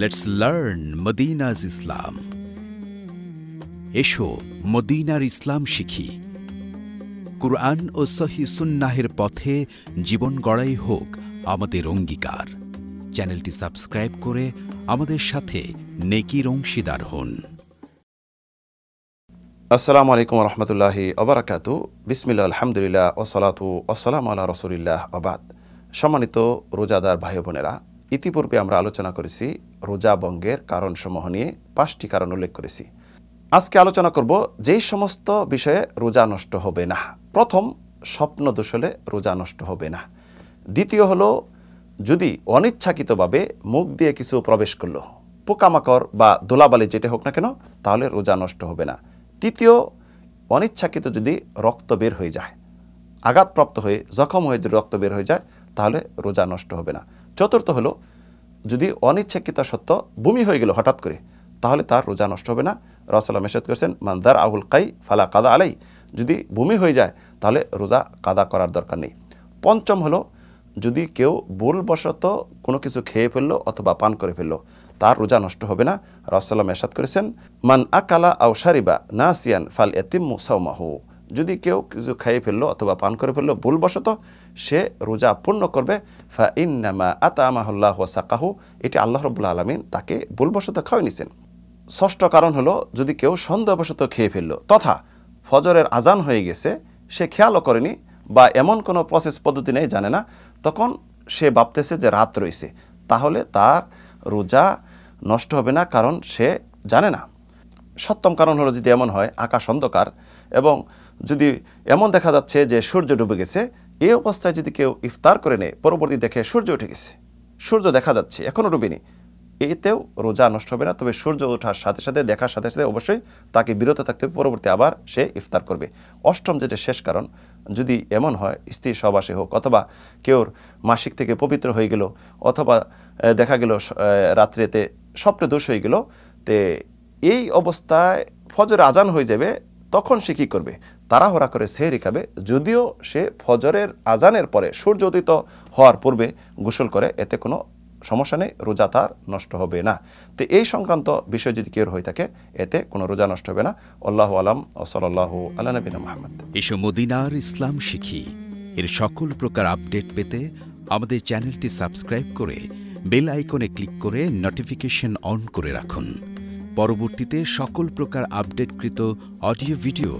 let's learn মদিনাজ ইসলাম এসো মদিনার ইসলাম শিখি কুরআন ও সহি সুন্নাহের পথে জীবন গড়াই হোক আমাদের অঙ্গীকার চ্যানেলটি সাবস্ক্রাইব করে আমাদের সাথে নেকির অংশীদার হন আসসালাম আলাইকুম রহমতুল্লাহি অবরাকাত বিসমিল্লা আলহামদুলিল্লাহ ওসলাতু ওসালাম আল্লাহ রসুলিল্লাহ আবাদ সম্মানিত রোজাদার ভাই বোনেরা ইতিপূর্বে আমরা আলোচনা করেছি রোজা বঙ্গের কারণসমূহ নিয়ে পাঁচটি কারণ উল্লেখ করেছি আজকে আলোচনা করব যেই সমস্ত বিষয়ে রোজা নষ্ট হবে না প্রথম স্বপ্ন দোষলে রোজা নষ্ট হবে না দ্বিতীয় হলো যদি অনিচ্ছাকৃতভাবে মুখ দিয়ে কিছু প্রবেশ করলো পোকামাকড় বা দোলাবালি যেটা হোক না কেন তাহলে রোজা নষ্ট হবে না তৃতীয় অনিচ্ছাকৃত যদি রক্ত বের হয়ে যায় আঘাতপ্রাপ্ত হয়ে জখম হয়ে যদি রক্ত বের হয়ে যায় তাহলে রোজা নষ্ট হবে না চতুর্থ হলো যদি অনিচ্ছাকৃতা সত্য ভূমি হয়ে গেল হঠাৎ করে তাহলে তার রোজা নষ্ট হবে না রসাল্লাহ মেসেদ করেছেন মান্দার আউল কাই ফালা কাদা আলাই যদি ভূমি হয়ে যায় তাহলে রোজা কাদা করার দরকার নেই পঞ্চম হলো যদি কেউ ভুলবশত কোনো কিছু খেয়ে ফেললো অথবা পান করে ফেললো তার রোজা নষ্ট হবে না রসাল্লাম মেসাদ করেছেন মান আকালা আউ সারিবা না সিয়ান ফাল এতিম মুসাউমাহু যদি কেউ কিছু খাইয়ে ফেললো অথবা পান করে ফেললো ভুলবশত সে রোজা পূর্ণ করবে ফা ইন্নামা আতামাহুল্লাহ সাকাহু এটি আল্লাহ রবুল্লা আলমিন তাকে ভুলবশত খাওয়াই নিছেন ষষ্ঠ কারণ হলো যদি কেউ সন্দেহবশত খেয়ে ফেললো তথা ফজরের আজান হয়ে গেছে সে খেয়ালও করেনি বা এমন কোনো প্রসেস পদ্ধতি নেই জানে না তখন সে ভাবতেছে যে রাত রয়েছে তাহলে তার রোজা নষ্ট হবে না কারণ সে জানে না সপ্তম কারণ হলো যদি এমন হয় আকাশ অন্ধকার এবং যদি এমন দেখা যাচ্ছে যে সূর্য ডুবে গেছে এই অবস্থায় যদি কেউ ইফতার করে নেয় পরবর্তী দেখে সূর্য উঠে গেছে সূর্য দেখা যাচ্ছে এখনও ডুবেনি এতেও রোজা নষ্ট হবে না তবে সূর্য ওঠার সাথে সাথে দেখার সাথে সাথে অবশ্যই তাকে বিরত থাকতে হবে পরবর্তী আবার সে ইফতার করবে অষ্টম যেটা শেষ কারণ যদি এমন হয় স্ত্রী সবাসে হোক অথবা কেউর মাসিক থেকে পবিত্র হয়ে গেল অথবা দেখা গেল রাত্রেতে স্বপ্নে দোষ হয়ে গেল তে এই অবস্থায় ফজর আজান হয়ে যাবে তখন সে কী করবে তাড়াহড়া করে সেহরি খাবে যদিও সে ফজরের আজানের পরে সূর্যোদিত হওয়ার পূর্বে গোসল করে এতে কোনো সমস্যা নেই রোজা তার নষ্ট হবে না তো এই সংক্রান্ত বিষয় যদি কেউ হয়ে থাকে এতে কোনো রোজা নষ্ট হবে না আল্লাহ আলাম ওসল্লাহ আল্লাহ মাহমুদ ইসু এসব মদিনার ইসলাম শিখি এর সকল প্রকার আপডেট পেতে আমাদের চ্যানেলটি সাবস্ক্রাইব করে বেল আইকনে ক্লিক করে নোটিফিকেশন অন করে রাখুন পরবর্তীতে সকল প্রকার আপডেটকৃত অডিও ভিডিও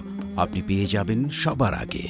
আপনি পেয়ে যাবেন সবার আগে